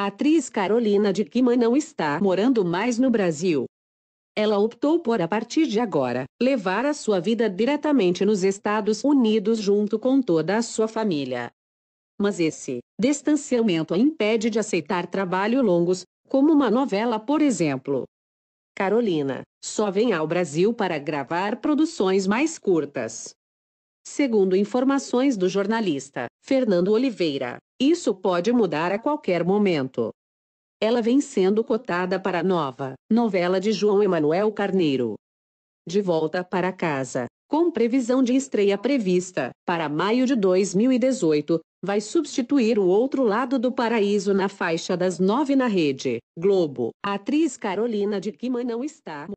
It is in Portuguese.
A atriz Carolina de Quima não está morando mais no Brasil. Ela optou por, a partir de agora, levar a sua vida diretamente nos Estados Unidos junto com toda a sua família. Mas esse distanciamento a impede de aceitar trabalhos longos, como uma novela, por exemplo. Carolina só vem ao Brasil para gravar produções mais curtas. Segundo informações do jornalista Fernando Oliveira, isso pode mudar a qualquer momento. Ela vem sendo cotada para a nova novela de João Emanuel Carneiro. De volta para casa, com previsão de estreia prevista para maio de 2018, vai substituir o outro lado do paraíso na faixa das nove na rede. Globo. A atriz Carolina de Quima não está.